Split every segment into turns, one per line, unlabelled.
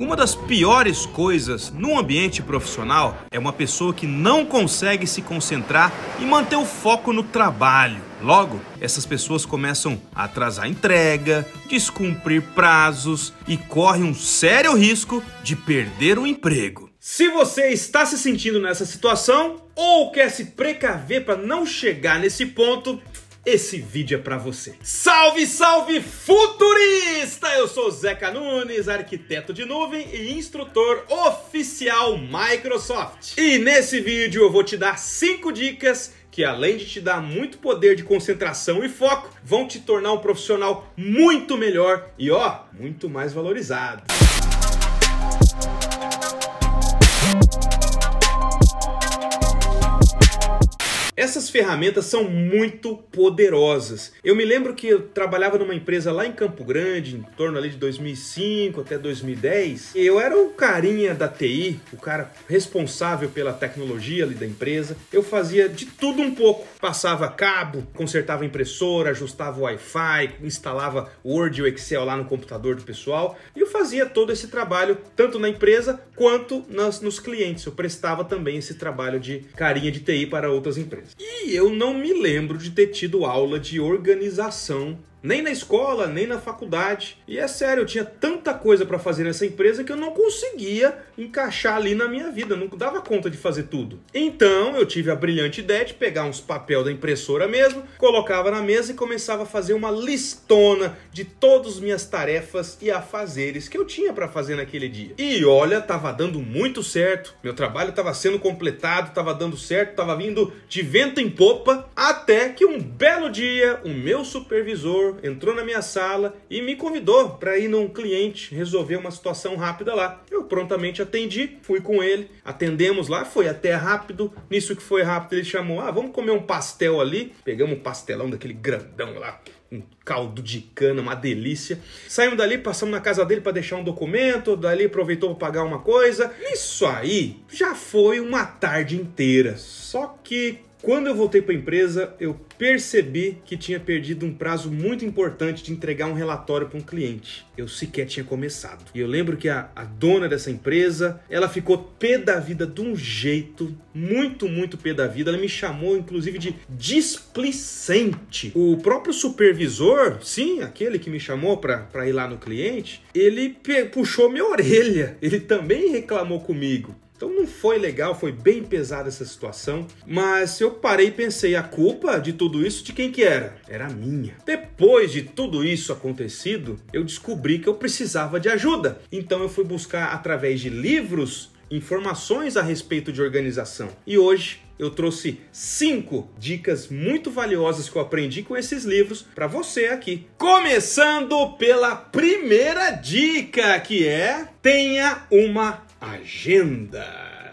Uma das piores coisas num ambiente profissional é uma pessoa que não consegue se concentrar e manter o foco no trabalho. Logo, essas pessoas começam a atrasar entrega, descumprir prazos e correm um sério risco de perder o emprego. Se você está se sentindo nessa situação ou quer se precaver para não chegar nesse ponto, esse vídeo é para você. Salve, salve futurista! Eu sou Zeca Nunes, arquiteto de nuvem e instrutor oficial Microsoft. E nesse vídeo eu vou te dar 5 dicas que além de te dar muito poder de concentração e foco, vão te tornar um profissional muito melhor e ó, muito mais valorizado. Essas ferramentas são muito poderosas. Eu me lembro que eu trabalhava numa empresa lá em Campo Grande, em torno ali de 2005 até 2010, e eu era o carinha da TI, o cara responsável pela tecnologia ali da empresa. Eu fazia de tudo um pouco. Passava cabo, consertava impressora, ajustava o Wi-Fi, instalava Word e Excel lá no computador do pessoal, e eu fazia todo esse trabalho tanto na empresa quanto nas, nos clientes. Eu prestava também esse trabalho de carinha de TI para outras empresas. E eu não me lembro de ter tido aula de organização nem na escola, nem na faculdade. E é sério, eu tinha tanta coisa para fazer nessa empresa que eu não conseguia encaixar ali na minha vida, não dava conta de fazer tudo. Então eu tive a brilhante ideia de pegar uns papel da impressora mesmo, colocava na mesa e começava a fazer uma listona de todas as minhas tarefas e afazeres que eu tinha para fazer naquele dia. E olha, tava dando muito certo, meu trabalho tava sendo completado, tava dando certo, tava vindo de vento em popa, até que um belo dia o meu supervisor entrou na minha sala e me convidou para ir num cliente resolver uma situação rápida lá. Eu prontamente atendi, fui com ele, atendemos lá, foi até rápido. Nisso que foi rápido, ele chamou: ah, vamos comer um pastel ali. Pegamos um pastelão daquele grandão lá, um caldo de cana, uma delícia. Saímos dali, passamos na casa dele para deixar um documento, dali aproveitou para pagar uma coisa. Isso aí já foi uma tarde inteira. Só que quando eu voltei para a empresa, eu percebi que tinha perdido um prazo muito importante de entregar um relatório para um cliente. Eu sequer tinha começado. E eu lembro que a, a, dona dessa empresa, ela ficou pé da vida de um jeito, muito, muito pé da vida. Ela me chamou, inclusive, de displicente. O próprio supervisor, sim, aquele que me chamou para ir lá no cliente, ele puxou minha orelha. Ele também reclamou comigo. Então não foi legal, foi bem pesada essa situação, mas eu parei e pensei, a culpa de tudo isso de quem que era? Era minha. Depois de tudo isso acontecido, eu descobri que eu precisava de ajuda. Então eu fui buscar através de livros informações a respeito de organização. E hoje eu trouxe cinco dicas muito valiosas que eu aprendi com esses livros para você aqui. Começando pela primeira dica, que é tenha uma agenda.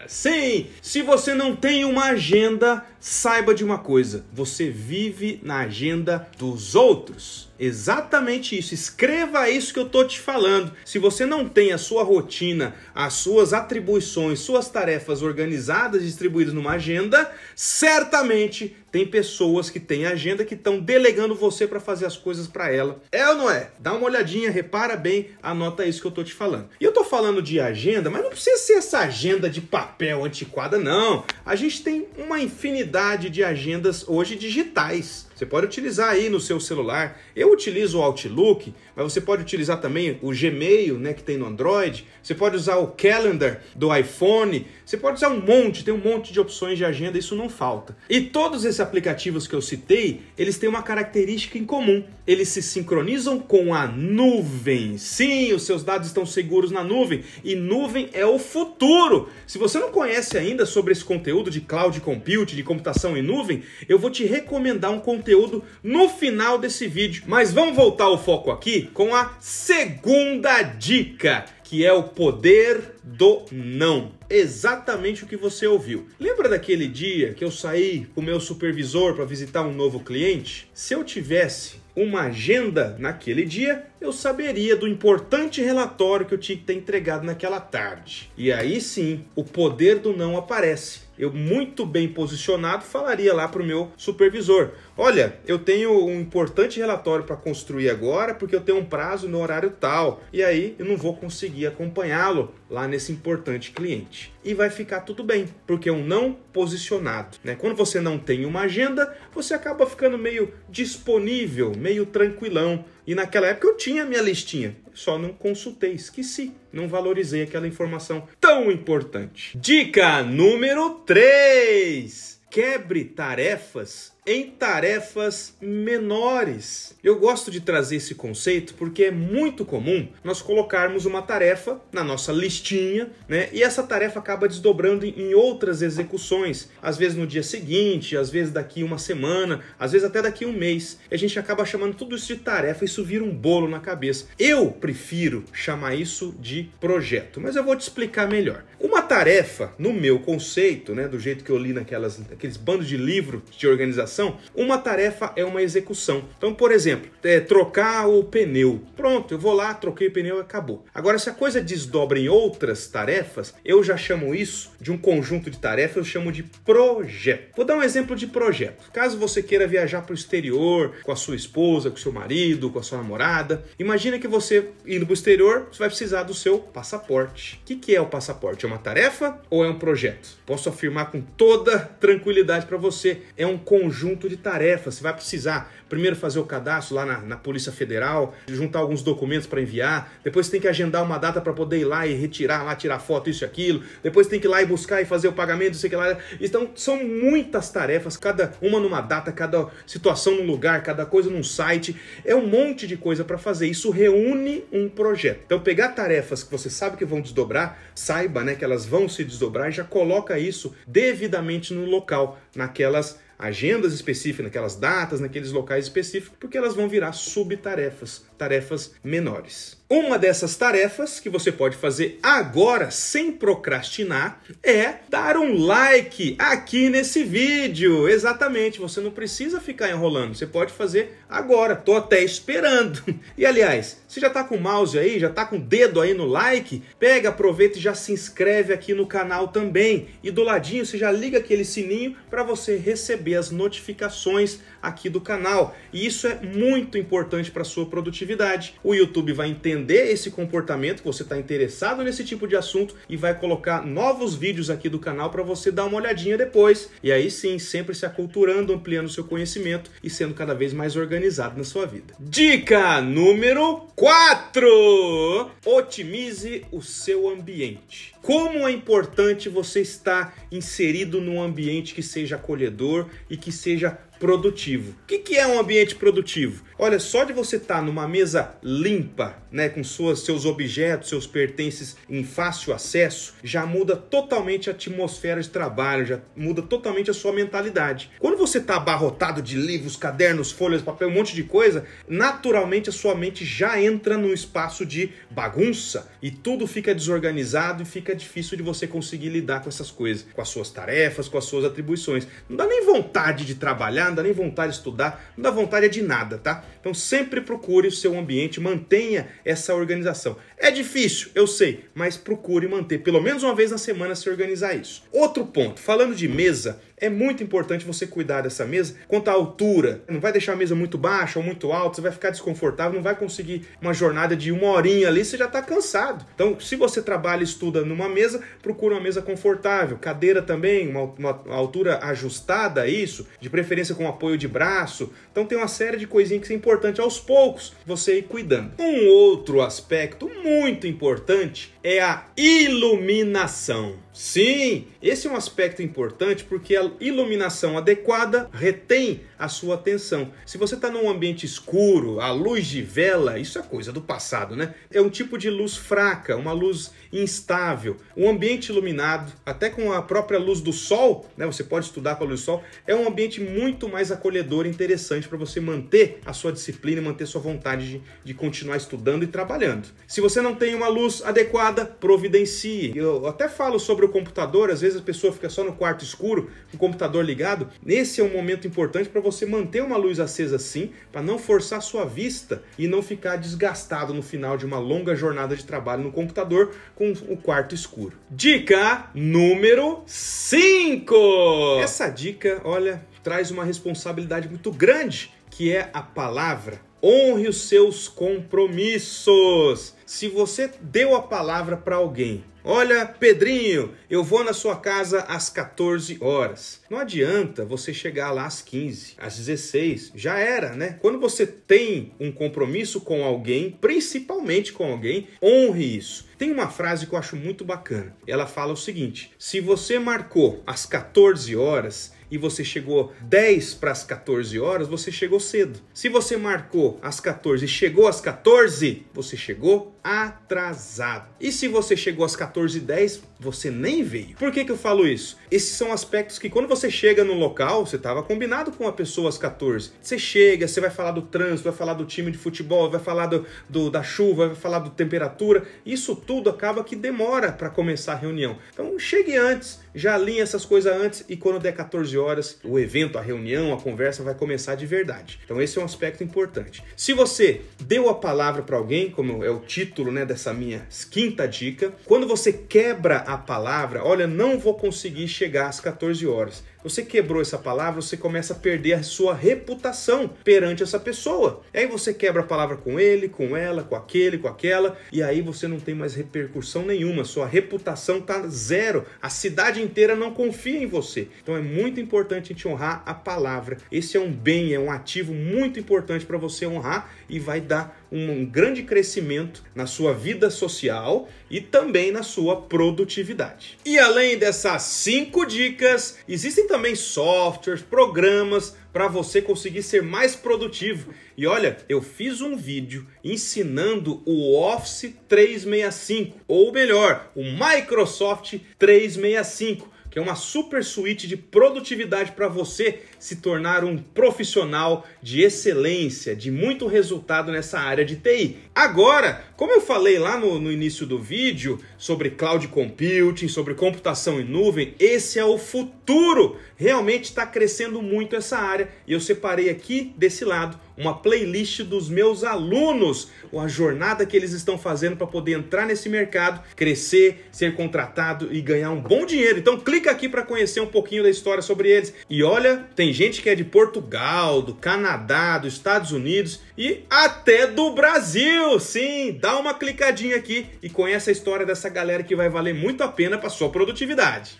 Sim, se você não tem uma agenda, saiba de uma coisa: você vive na agenda dos outros. Exatamente isso. Escreva isso que eu tô te falando. Se você não tem a sua rotina, as suas atribuições, suas tarefas organizadas e distribuídas numa agenda, certamente tem pessoas que têm agenda que estão delegando você para fazer as coisas para ela. É ou não é? Dá uma olhadinha, repara bem, anota isso que eu tô te falando. E eu tô falando de agenda, mas não precisa ser essa agenda de papel antiquada não. A gente tem uma infinidade de agendas hoje digitais. Você pode utilizar aí no seu celular. Eu utilizo o Outlook, mas você pode utilizar também o Gmail, né, que tem no Android. Você pode usar o Calendar do iPhone. Você pode usar um monte, tem um monte de opções de agenda, isso não falta. E todos esses aplicativos que eu citei, eles têm uma característica em comum. Eles se sincronizam com a nuvem. Sim, os seus dados estão seguros na nuvem e nuvem é o futuro. Se você não conhece ainda sobre esse conteúdo de cloud computing, de computação em nuvem, eu vou te recomendar um conteúdo conteúdo no final desse vídeo. Mas vamos voltar o foco aqui com a segunda dica, que é o poder do não. Exatamente o que você ouviu. Lembra daquele dia que eu saí com o meu supervisor para visitar um novo cliente? Se eu tivesse uma agenda naquele dia, eu saberia do importante relatório que eu tinha que ter entregado naquela tarde. E aí sim, o poder do não aparece. Eu, muito bem posicionado, falaria lá para o meu supervisor: Olha, eu tenho um importante relatório para construir agora, porque eu tenho um prazo no horário tal, e aí eu não vou conseguir acompanhá-lo lá nesse importante cliente. E vai ficar tudo bem, porque é um não posicionado. Né? Quando você não tem uma agenda, você acaba ficando meio disponível, meio tranquilão e naquela época eu tinha minha listinha, só não consultei, esqueci, não valorizei aquela informação tão importante. Dica número 3: quebre tarefas em tarefas menores. Eu gosto de trazer esse conceito porque é muito comum nós colocarmos uma tarefa na nossa listinha, né? E essa tarefa acaba desdobrando em outras execuções, às vezes no dia seguinte, às vezes daqui uma semana, às vezes até daqui um mês. E a gente acaba chamando tudo isso de tarefa, e isso vira um bolo na cabeça. Eu prefiro chamar isso de projeto, mas eu vou te explicar melhor. Uma tarefa, no meu conceito, né, do jeito que eu li naquelas aqueles bandos de livro de organização uma tarefa é uma execução. Então, por exemplo, é, trocar o pneu. Pronto, eu vou lá, troquei o pneu e acabou. Agora, se a coisa desdobra em outras tarefas, eu já chamo isso de um conjunto de tarefas, eu chamo de projeto. Vou dar um exemplo de projeto. Caso você queira viajar para o exterior com a sua esposa, com seu marido, com a sua namorada, imagina que você indo para o exterior, você vai precisar do seu passaporte. O que, que é o passaporte? É uma tarefa ou é um projeto? Posso afirmar com toda tranquilidade para você, é um conjunto conjunto de tarefas. Você vai precisar primeiro fazer o cadastro lá na, na Polícia Federal, juntar alguns documentos para enviar, depois tem que agendar uma data para poder ir lá e retirar lá, tirar foto, isso e aquilo, depois tem que ir lá e buscar e fazer o pagamento, isso e aquilo. Então são muitas tarefas, cada uma numa data, cada situação num lugar, cada coisa num site. É um monte de coisa para fazer. Isso reúne um projeto. Então pegar tarefas que você sabe que vão desdobrar, saiba né, que elas vão se desdobrar e já coloca isso devidamente no local, naquelas agendas específicas, naquelas datas, naqueles locais específicos, porque elas vão virar subtarefas tarefas menores. Uma dessas tarefas que você pode fazer agora sem procrastinar é dar um like aqui nesse vídeo. Exatamente, você não precisa ficar enrolando, você pode fazer agora. Tô até esperando. E aliás, você já tá com o mouse aí, já tá com o dedo aí no like? Pega, aproveita e já se inscreve aqui no canal também. E do ladinho você já liga aquele sininho para você receber as notificações aqui do canal. E isso é muito importante para sua produtividade atividade. O YouTube vai entender esse comportamento, que você está interessado nesse tipo de assunto e vai colocar novos vídeos aqui do canal para você dar uma olhadinha depois. E aí sim, sempre se aculturando, ampliando seu conhecimento e sendo cada vez mais organizado na sua vida. Dica número 4: otimize o seu ambiente. Como é importante você estar inserido num ambiente que seja acolhedor e que seja produtivo. O que, é um ambiente produtivo? Olha, só de você estar tá numa mesa limpa, né, com suas, seus objetos, seus pertences em fácil acesso, já muda totalmente a atmosfera de trabalho, já muda totalmente a sua mentalidade. Quando você está abarrotado de livros, cadernos, folhas, papel, um monte de coisa, naturalmente a sua mente já entra num espaço de bagunça e tudo fica desorganizado e fica difícil de você conseguir lidar com essas coisas, com as suas tarefas, com as suas atribuições. Não dá nem vontade de trabalhar, não dá nem vontade de estudar, não dá vontade de nada, tá? Então sempre procure o seu ambiente, mantenha essa organização. É difícil, eu sei, mas procure manter pelo menos uma vez na semana se organizar isso. Outro ponto, falando de mesa, é muito importante você cuidar dessa mesa quanto à altura. Não vai deixar a mesa muito baixa ou muito alta, você vai ficar desconfortável, não vai conseguir uma jornada de uma horinha ali, você já está cansado. Então, se você trabalha e estuda numa mesa, procura uma mesa confortável. Cadeira também, uma, uma altura ajustada a isso, de preferência com apoio de braço. Então, tem uma série de coisinhas que é importante aos poucos você ir cuidando. Um outro aspecto muito importante é a iluminação. Sim, esse é um aspecto importante porque a iluminação adequada retém a sua atenção. Se você está num ambiente escuro, a luz de vela, isso é coisa do passado, né? É um tipo de luz fraca, uma luz instável. Um ambiente iluminado, até com a própria luz do sol, né? Você pode estudar com a luz do sol, é um ambiente muito mais acolhedor e interessante para você manter a sua disciplina, e manter sua vontade de, de continuar estudando e trabalhando. Se você não tem uma luz adequada, providencie. Eu até falo sobre o computador, às vezes a pessoa fica só no quarto escuro, com o computador ligado. Esse é um momento importante para você manter uma luz acesa assim, para não forçar sua vista e não ficar desgastado no final de uma longa jornada de trabalho no computador com o quarto escuro. Dica número 5. Essa dica, olha, traz uma responsabilidade muito grande, que é a palavra honre os seus compromissos. Se você deu a palavra para alguém, olha, Pedrinho, eu vou na sua casa às 14 horas. Não adianta você chegar lá às 15, às 16, já era, né? Quando você tem um compromisso com alguém, principalmente com alguém, honre isso. Tem uma frase que eu acho muito bacana. Ela fala o seguinte: se você marcou às 14 horas e você chegou 10 para as 14 horas, você chegou cedo. Se você marcou às 14 e chegou às 14, você chegou atrasado. E se você chegou às 14h10, você nem veio. Por que, que eu falo isso? Esses são aspectos que quando você chega no local, você estava combinado com a pessoa às 14. Você chega, você vai falar do trânsito, vai falar do time de futebol, vai falar do, do da chuva, vai falar da temperatura. Isso tudo acaba que demora para começar a reunião. Então chegue antes, já alinhe essas coisas antes e quando der 14 horas, o evento, a reunião, a conversa vai começar de verdade. Então esse é um aspecto importante. Se você deu a palavra para alguém, como é o título né, dessa minha quinta dica, quando você quebra a palavra, olha, não vou conseguir chegar às 14 horas. Você quebrou essa palavra, você começa a perder a sua reputação perante essa pessoa. aí você quebra a palavra com ele, com ela, com aquele, com aquela, e aí você não tem mais repercussão nenhuma, sua reputação tá zero. A cidade inteira não confia em você. Então é muito importante a gente honrar a palavra. Esse é um bem, é um ativo muito importante para você honrar e vai dar um grande crescimento na sua vida social e também na sua produtividade. E além dessas cinco dicas, existem também softwares, programas para você conseguir ser mais produtivo. E olha, eu fiz um vídeo ensinando o Office 365, ou melhor, o Microsoft 365 que é uma super suíte de produtividade para você se tornar um profissional de excelência, de muito resultado nessa área de TI. Agora, como eu falei lá no, no início do vídeo sobre cloud computing, sobre computação em nuvem, esse é o futuro. Realmente está crescendo muito essa área e eu separei aqui desse lado uma playlist dos meus alunos, a jornada que eles estão fazendo para poder entrar nesse mercado, crescer, ser contratado e ganhar um bom dinheiro. Então clica aqui para conhecer um pouquinho da história sobre eles. E olha, tem gente que é de Portugal, do Canadá, dos Estados Unidos e até do Brasil. Sim, dá uma clicadinha aqui e conhece a história dessa galera que vai valer muito a pena para sua produtividade.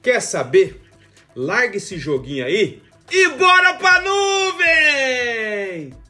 Quer saber? Larga esse joguinho aí e bora pra nuvem!